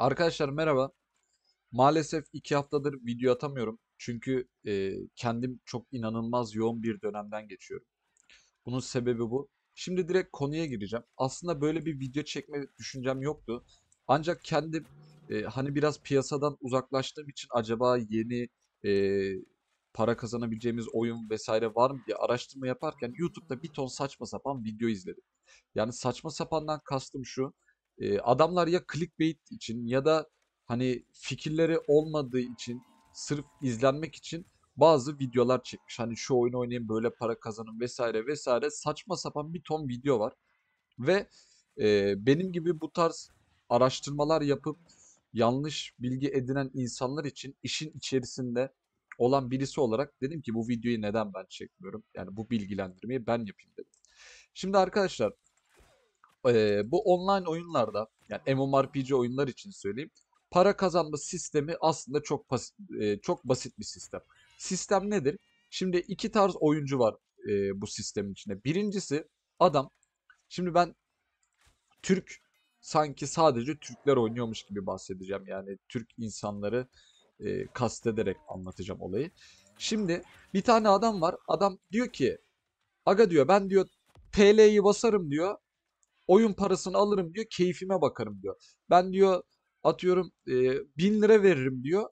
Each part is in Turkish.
Arkadaşlar merhaba. Maalesef iki haftadır video atamıyorum. Çünkü e, kendim çok inanılmaz yoğun bir dönemden geçiyorum. Bunun sebebi bu. Şimdi direkt konuya gireceğim. Aslında böyle bir video çekme düşüncem yoktu. Ancak kendim e, hani biraz piyasadan uzaklaştığım için acaba yeni e, para kazanabileceğimiz oyun vesaire var mı diye araştırma yaparken YouTube'da bir ton saçma sapan video izledim. Yani saçma sapandan kastım şu. E, adamlar ya clickbait için ya da hani fikirleri olmadığı için sırf izlenmek için bazı videolar çekmiş. Hani şu oyunu oynayayım böyle para kazanın vesaire vesaire saçma sapan bir ton video var. Ve e, benim gibi bu tarz araştırmalar yapıp yanlış bilgi edinen insanlar için işin içerisinde olan birisi olarak dedim ki bu videoyu neden ben çekmiyorum? Yani bu bilgilendirmeyi ben yapayım dedim. Şimdi arkadaşlar e, bu online oyunlarda yani MMORPG oyunlar için söyleyeyim. Para kazanma sistemi aslında çok basit, e, çok basit bir sistem. Sistem nedir? Şimdi iki tarz oyuncu var e, bu sistemin içinde. Birincisi adam. Şimdi ben Türk sanki sadece Türkler oynuyormuş gibi bahsedeceğim. Yani Türk insanları e, kastederek anlatacağım olayı. Şimdi bir tane adam var. Adam diyor ki Aga diyor ben diyor PL'yi basarım diyor. Oyun parasını alırım diyor. Keyfime bakarım diyor. Ben diyor atıyorum e, bin lira veririm diyor.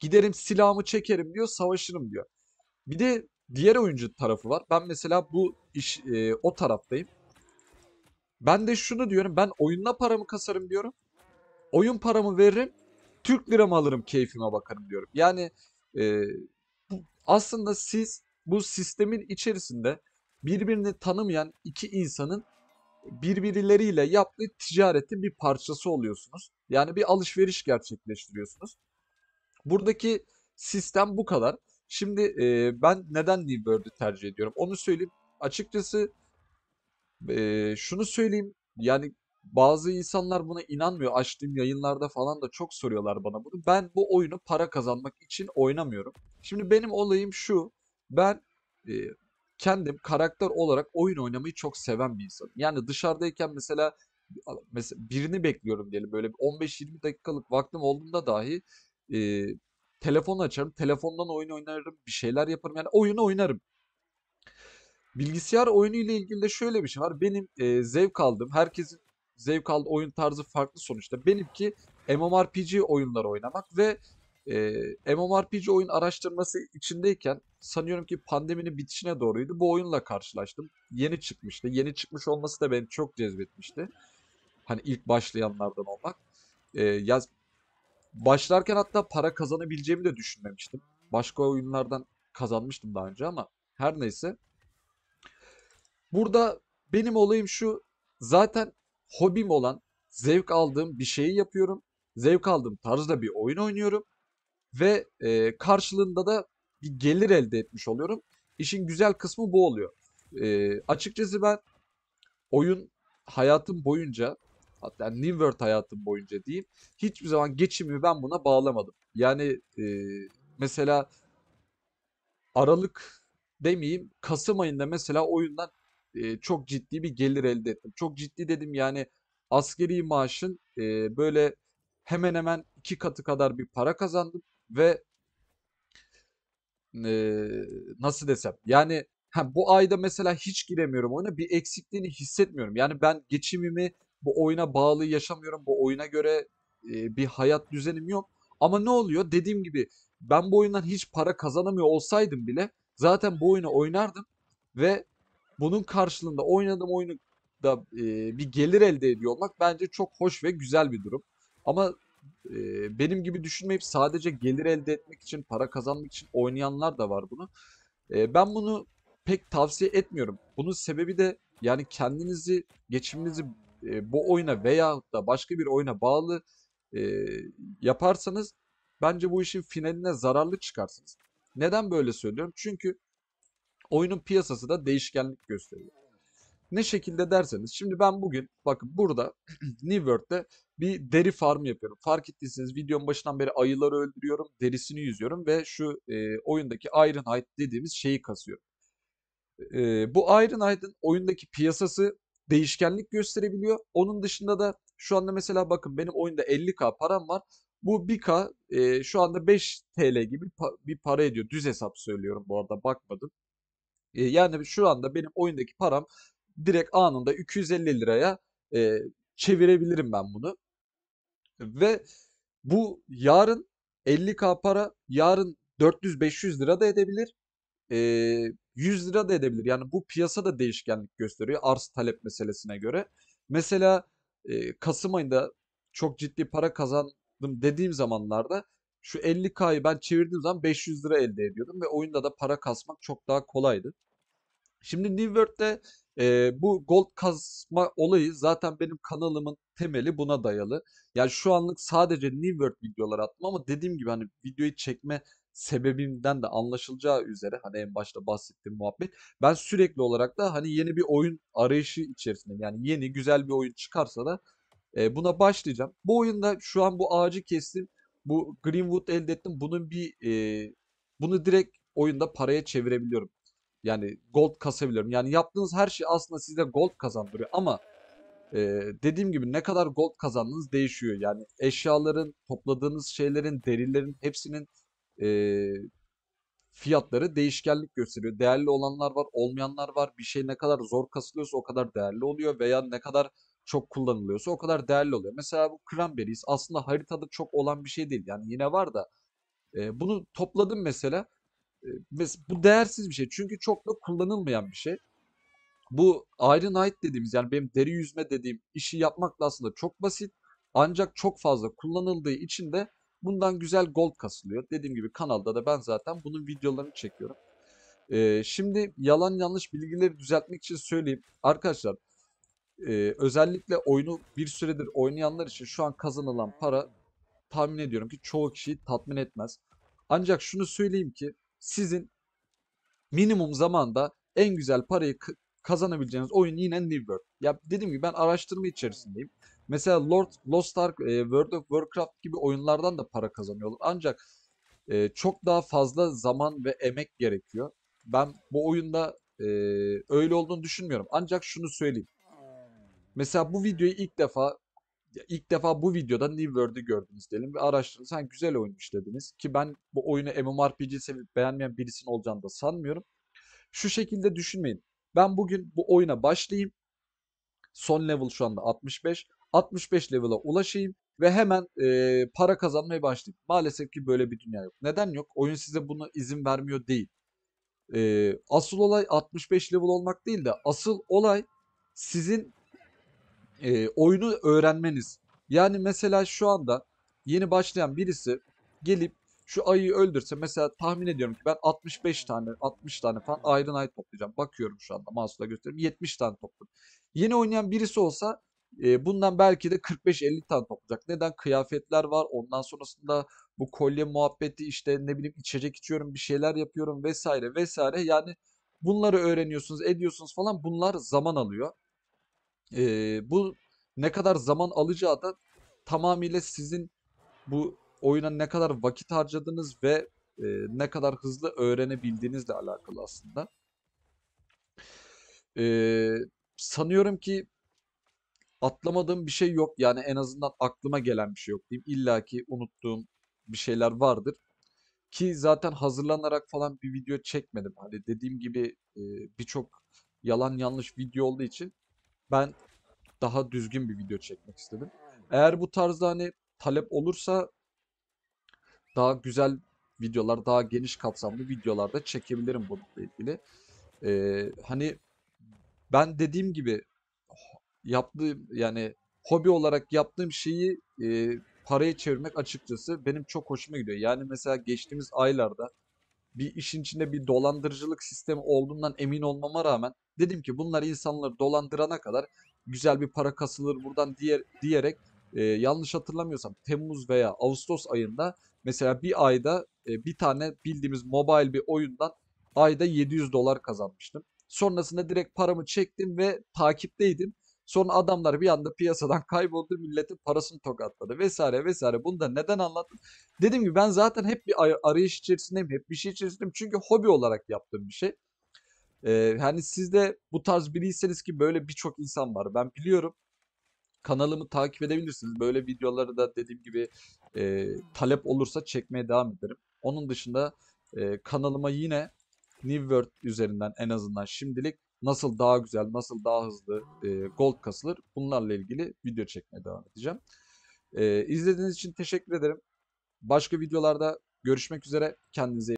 Giderim silahımı çekerim diyor. Savaşırım diyor. Bir de diğer oyuncu tarafı var. Ben mesela bu iş e, o taraftayım. Ben de şunu diyorum. Ben oyunla paramı kasarım diyorum. Oyun paramı veririm. Türk liramı alırım keyfime bakarım diyorum. Yani e, bu, aslında siz bu sistemin içerisinde birbirini tanımayan iki insanın birbirleriyle yaptığı ticaretin bir parçası oluyorsunuz. Yani bir alışveriş gerçekleştiriyorsunuz. Buradaki sistem bu kadar. Şimdi e, ben neden Newbird'ü tercih ediyorum onu söyleyeyim. Açıkçası e, şunu söyleyeyim yani bazı insanlar buna inanmıyor. Açtığım yayınlarda falan da çok soruyorlar bana bunu. Ben bu oyunu para kazanmak için oynamıyorum. Şimdi benim olayım şu. Ben e, kendim karakter olarak oyun oynamayı çok seven bir insan. Yani dışarıdayken mesela mesela birini bekliyorum diyelim böyle 15-20 dakikalık vaktim olduğunda dahi e, telefon açarım. Telefondan oyun oynarım. Bir şeyler yaparım. Yani oyunu oynarım. Bilgisayar oyunu ile ilgili de şöyle bir şey var. Benim e, zevk aldığım, herkesin zevk aldığı oyun tarzı farklı sonuçta. Benimki MMORPG oyunları oynamak ve e, MMORPG oyun araştırması içindeyken sanıyorum ki pandeminin bitişine doğruydu. Bu oyunla karşılaştım. Yeni çıkmıştı. Yeni çıkmış olması da beni çok cezbetmişti. Hani ilk başlayanlardan olmak. Ee, ya başlarken hatta para kazanabileceğimi de düşünmemiştim. Başka oyunlardan kazanmıştım daha önce ama her neyse. Burada benim olayım şu. Zaten hobim olan, zevk aldığım bir şeyi yapıyorum. Zevk aldığım tarzda bir oyun oynuyorum ve e, karşılığında da bir gelir elde etmiş oluyorum. İşin güzel kısmı bu oluyor. E, açıkçası ben oyun hayatım boyunca hatta New World hayatım boyunca diyeyim hiçbir zaman geçimimi ben buna bağlamadım. Yani e, mesela Aralık demeyeyim Kasım ayında mesela oyundan e, çok ciddi bir gelir elde ettim. Çok ciddi dedim yani askeri maaşın e, böyle hemen hemen iki katı kadar bir para kazandım ve e, nasıl desem yani ha, bu ayda mesela hiç giremiyorum oyuna bir eksikliğini hissetmiyorum. Yani ben geçimimi bu oyuna bağlı yaşamıyorum. Bu oyuna göre e, bir hayat düzenim yok. Ama ne oluyor? Dediğim gibi ben bu oyundan hiç para kazanamıyor olsaydım bile zaten bu oyunu oynardım ve bunun karşılığında oynadığım oyunu da e, bir gelir elde ediyor olmak bence çok hoş ve güzel bir durum. Ama e, benim gibi düşünmeyip sadece gelir elde etmek için, para kazanmak için oynayanlar da var bunu. E, ben bunu pek tavsiye etmiyorum. Bunun sebebi de yani kendinizi, geçiminizi e, bu oyuna veya da başka bir oyuna bağlı e, yaparsanız bence bu işin finaline zararlı çıkarsınız. Neden böyle söylüyorum? Çünkü oyunun piyasası da değişkenlik gösteriyor. Ne şekilde derseniz. Şimdi ben bugün bakın burada New World'de bir deri farm yapıyorum. Fark ettiyseniz videonun başından beri ayıları öldürüyorum. Derisini yüzüyorum ve şu e, oyundaki Ironhide dediğimiz şeyi kasıyorum. E, bu Ironhide'ın oyundaki piyasası değişkenlik gösterebiliyor. Onun dışında da şu anda mesela bakın benim oyunda 50k param var. Bu 1K e, şu anda 5 TL gibi pa bir para ediyor. Düz hesap söylüyorum bu arada bakmadım. E, yani şu anda benim oyundaki param direkt anında 250 liraya e, çevirebilirim ben bunu. Ve bu yarın 50k para yarın 400-500 lira da edebilir. E, 100 lira da edebilir. Yani bu piyasa da değişkenlik gösteriyor arz talep meselesine göre. Mesela e, Kasım ayında çok ciddi para kazandım dediğim zamanlarda şu 50K'yı ben çevirdiğim zaman 500 lira elde ediyordum ve oyunda da para kasmak çok daha kolaydı. Şimdi New World'de e, bu gold kazma olayı zaten benim kanalımın temeli buna dayalı. Yani şu anlık sadece New World videolar attım ama dediğim gibi hani videoyu çekme sebebimden de anlaşılacağı üzere hani en başta bahsettiğim muhabbet ben sürekli olarak da hani yeni bir oyun arayışı içerisinde yani yeni güzel bir oyun çıkarsa da e, buna başlayacağım. Bu oyunda şu an bu ağacı kestim. Bu Greenwood elde ettim. Bunun bir e, bunu direkt oyunda paraya çevirebiliyorum. Yani gold kasabiliyorum. Yani yaptığınız her şey aslında size gold kazandırıyor ama e, dediğim gibi ne kadar gold kazandığınız değişiyor. Yani eşyaların, topladığınız şeylerin, derilerin hepsinin e, fiyatları değişkenlik gösteriyor. Değerli olanlar var, olmayanlar var. Bir şey ne kadar zor kasılıyorsa o kadar değerli oluyor veya ne kadar çok kullanılıyorsa o kadar değerli oluyor. Mesela bu cranberries aslında haritada çok olan bir şey değil. Yani yine var da e, bunu topladım mesela bu değersiz bir şey. Çünkü çok da kullanılmayan bir şey. Bu Iron Knight dediğimiz yani benim deri yüzme dediğim işi yapmak da aslında çok basit. Ancak çok fazla kullanıldığı için de bundan güzel gold kasılıyor. Dediğim gibi kanalda da ben zaten bunun videolarını çekiyorum. Ee, şimdi yalan yanlış bilgileri düzeltmek için söyleyeyim. Arkadaşlar e, özellikle oyunu bir süredir oynayanlar için şu an kazanılan para tahmin ediyorum ki çoğu kişiyi tatmin etmez. Ancak şunu söyleyeyim ki sizin minimum zamanda en güzel parayı kazanabileceğiniz oyun yine New World. Ya dediğim gibi ben araştırma içerisindeyim. Mesela Lord Lost Ark, e, World of Warcraft gibi oyunlardan da para kazanıyorlar. Ancak e, çok daha fazla zaman ve emek gerekiyor. Ben bu oyunda e, öyle olduğunu düşünmüyorum. Ancak şunu söyleyeyim. Mesela bu videoyu ilk defa ya ilk defa bu videoda New World'ü gördünüz diyelim ve araştırdınız. Sen güzel oyunmuş dediniz ki ben bu oyunu MMORPG sevip beğenmeyen birisinin olacağını da sanmıyorum. Şu şekilde düşünmeyin. Ben bugün bu oyuna başlayayım. Son level şu anda 65. 65 level'a ulaşayım ve hemen e, para kazanmaya başlayayım. Maalesef ki böyle bir dünya yok. Neden yok? Oyun size bunu izin vermiyor değil. E, asıl olay 65 level olmak değil de asıl olay sizin e, oyunu öğrenmeniz. Yani mesela şu anda yeni başlayan birisi gelip şu ayıyı öldürse mesela tahmin ediyorum ki ben 65 tane 60 tane falan Iron Eye toplayacağım. Bakıyorum şu anda mouse'la gösteriyorum 70 tane topladım. Yeni oynayan birisi olsa e, bundan belki de 45-50 tane toplayacak. Neden? Kıyafetler var. Ondan sonrasında bu kolye muhabbeti işte ne bileyim içecek içiyorum bir şeyler yapıyorum vesaire vesaire. Yani bunları öğreniyorsunuz ediyorsunuz falan bunlar zaman alıyor. Ee, bu ne kadar zaman alacağı da tamamıyla sizin bu oyuna ne kadar vakit harcadınız ve e, ne kadar hızlı öğrenebildiğinizle alakalı aslında. Ee, sanıyorum ki atlamadığım bir şey yok. Yani en azından aklıma gelen bir şey yok diyeyim. İlla ki unuttuğum bir şeyler vardır. Ki zaten hazırlanarak falan bir video çekmedim. Hani dediğim gibi e, birçok yalan yanlış video olduğu için ben daha düzgün bir video çekmek istedim. Eğer bu tarzda hani talep olursa daha güzel videolar, daha geniş kapsamlı videolarda çekebilirim bununla ilgili. Ee, hani ben dediğim gibi yaptığım yani hobi olarak yaptığım şeyi e, paraya çevirmek açıkçası benim çok hoşuma gidiyor. Yani mesela geçtiğimiz aylarda bir işin içinde bir dolandırıcılık sistemi olduğundan emin olmama rağmen dedim ki bunlar insanları dolandırana kadar güzel bir para kasılır buradan diye, diyerek e, yanlış hatırlamıyorsam Temmuz veya Ağustos ayında mesela bir ayda e, bir tane bildiğimiz mobile bir oyundan ayda 700 dolar kazanmıştım. Sonrasında direkt paramı çektim ve takipteydim. Sonra adamlar bir anda piyasadan kayboldu. Milletin parasını tokatladı vesaire vesaire. Bunu da neden anlattım? Dedim ki ben zaten hep bir arayış içerisindeyim. Hep bir şey içerisindeyim. Çünkü hobi olarak yaptığım bir şey. Ee, hani siz de bu tarz biriyseniz ki böyle birçok insan var. Ben biliyorum. Kanalımı takip edebilirsiniz. Böyle videoları da dediğim gibi e, talep olursa çekmeye devam ederim. Onun dışında e, kanalıma yine New World üzerinden en azından şimdilik nasıl daha güzel, nasıl daha hızlı e, gold kasılır bunlarla ilgili video çekmeye devam edeceğim. E, izlediğiniz için teşekkür ederim. Başka videolarda görüşmek üzere. Kendinize iyi.